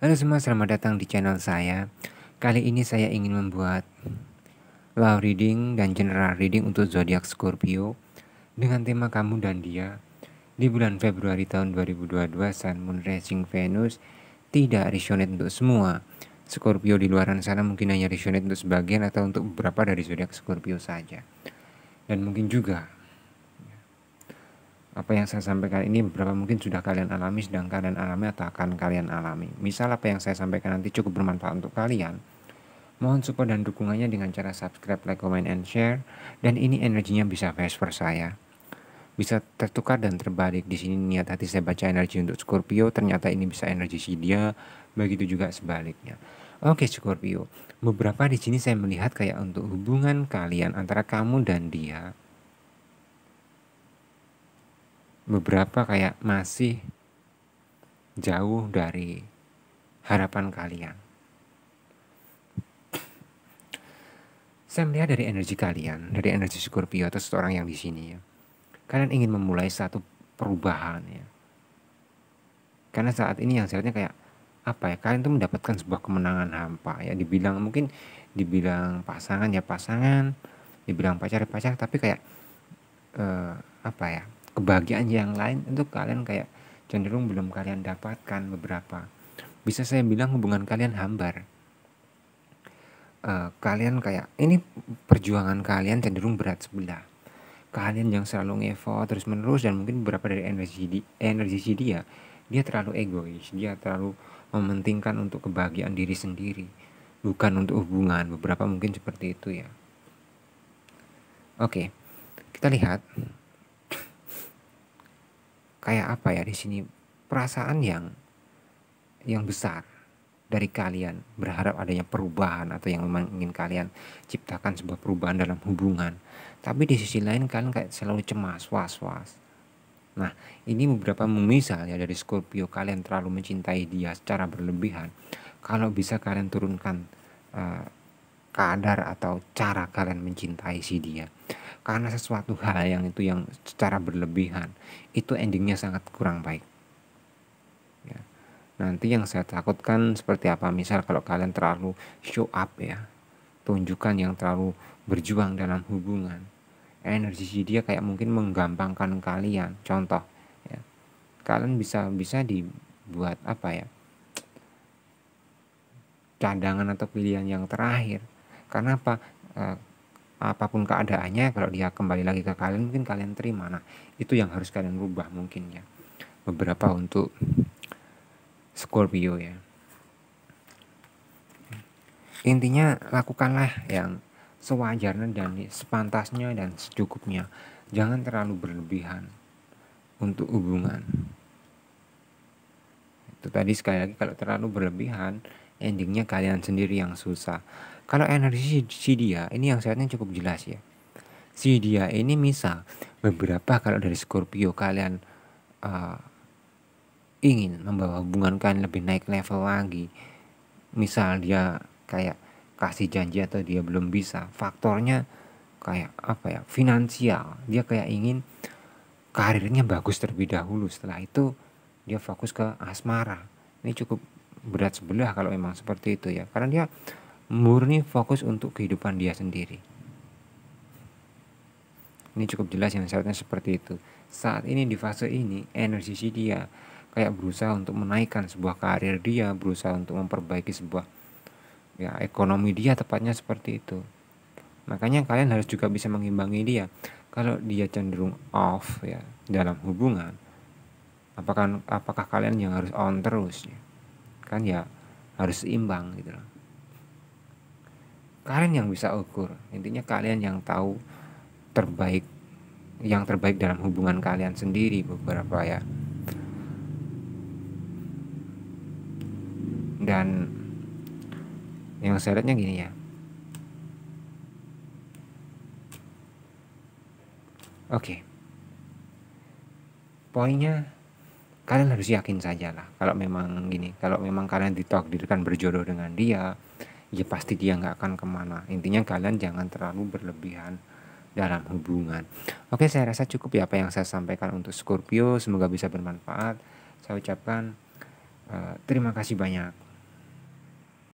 Halo semua, selamat datang di channel saya. Kali ini saya ingin membuat love reading dan general reading untuk zodiak Scorpio dengan tema kamu dan dia di bulan Februari tahun 2022 Sun Moon Racing Venus tidak resonate untuk semua. Scorpio di luaran sana mungkin hanya resonate untuk sebagian atau untuk beberapa dari zodiak Scorpio saja. Dan mungkin juga apa yang saya sampaikan ini beberapa mungkin sudah kalian alami, sedang kalian alami atau akan kalian alami. Misal apa yang saya sampaikan nanti cukup bermanfaat untuk kalian. Mohon support dan dukungannya dengan cara subscribe, like, comment, and share. Dan ini energinya bisa vice versa ya. Bisa tertukar dan terbalik. Di sini niat hati saya baca energi untuk Scorpio, ternyata ini bisa energi si dia, begitu juga sebaliknya. Oke Scorpio, beberapa di sini saya melihat kayak untuk hubungan kalian antara kamu dan dia beberapa kayak masih jauh dari harapan kalian. Saya melihat dari energi kalian, dari energi Scorpio atau seseorang yang di sini ya. Kalian ingin memulai satu perubahan ya. Karena saat ini yang saya kayak apa ya kalian tuh mendapatkan sebuah kemenangan hampa ya dibilang mungkin dibilang pasangan ya pasangan dibilang pacar ya pacar tapi kayak uh, apa ya kebahagiaan yang lain untuk kalian kayak cenderung belum kalian dapatkan beberapa bisa saya bilang hubungan kalian hambar uh, kalian kayak ini perjuangan kalian cenderung berat sebelah kalian yang selalu ngevo terus menerus dan mungkin beberapa dari energi di, energi dia dia terlalu egois dia terlalu mementingkan untuk kebahagiaan diri sendiri bukan untuk hubungan beberapa mungkin seperti itu ya oke okay, kita lihat kayak apa ya di sini perasaan yang yang besar dari kalian berharap adanya perubahan atau yang memang ingin kalian ciptakan sebuah perubahan dalam hubungan tapi di sisi lain kalian kayak selalu cemas was was nah ini beberapa memisal ya dari Scorpio kalian terlalu mencintai dia secara berlebihan kalau bisa kalian turunkan uh, kadar atau cara kalian mencintai si dia karena sesuatu hal yang itu yang secara berlebihan itu endingnya sangat kurang baik ya. nanti yang saya takutkan seperti apa misal kalau kalian terlalu show up ya tunjukkan yang terlalu berjuang dalam hubungan energi si dia kayak mungkin menggampangkan kalian contoh ya. kalian bisa bisa dibuat apa ya cadangan atau pilihan yang terakhir karena apa? Uh, apapun keadaannya kalau dia kembali lagi ke kalian mungkin kalian terima nah itu yang harus kalian rubah mungkin ya beberapa untuk Scorpio ya intinya lakukanlah yang sewajarnya dan sepantasnya dan secukupnya jangan terlalu berlebihan untuk hubungan itu tadi sekali lagi kalau terlalu berlebihan endingnya kalian sendiri yang susah kalau energi si dia ini yang sehatnya cukup jelas ya si dia ini misal beberapa kalau dari Scorpio kalian uh, ingin membawa hubungan kalian lebih naik level lagi misal dia kayak kasih janji atau dia belum bisa faktornya kayak apa ya finansial dia kayak ingin karirnya bagus terlebih dahulu setelah itu dia fokus ke asmara ini cukup berat sebelah kalau memang seperti itu ya karena dia murni fokus untuk kehidupan dia sendiri ini cukup jelas yang syaratnya seperti itu saat ini di fase ini energi si dia kayak berusaha untuk menaikkan sebuah karir dia berusaha untuk memperbaiki sebuah ya ekonomi dia tepatnya seperti itu makanya kalian harus juga bisa mengimbangi dia kalau dia cenderung off ya dalam hubungan apakah apakah kalian yang harus on terus ya? kan ya harus seimbang gitu loh kalian yang bisa ukur intinya kalian yang tahu terbaik yang terbaik dalam hubungan kalian sendiri beberapa ya dan yang syaratnya gini ya oke okay. poinnya kalian harus yakin saja lah kalau memang gini kalau memang kalian ditakdirkan berjodoh dengan dia ya pasti dia nggak akan kemana intinya kalian jangan terlalu berlebihan dalam hubungan oke saya rasa cukup ya apa yang saya sampaikan untuk Scorpio semoga bisa bermanfaat saya ucapkan uh, terima kasih banyak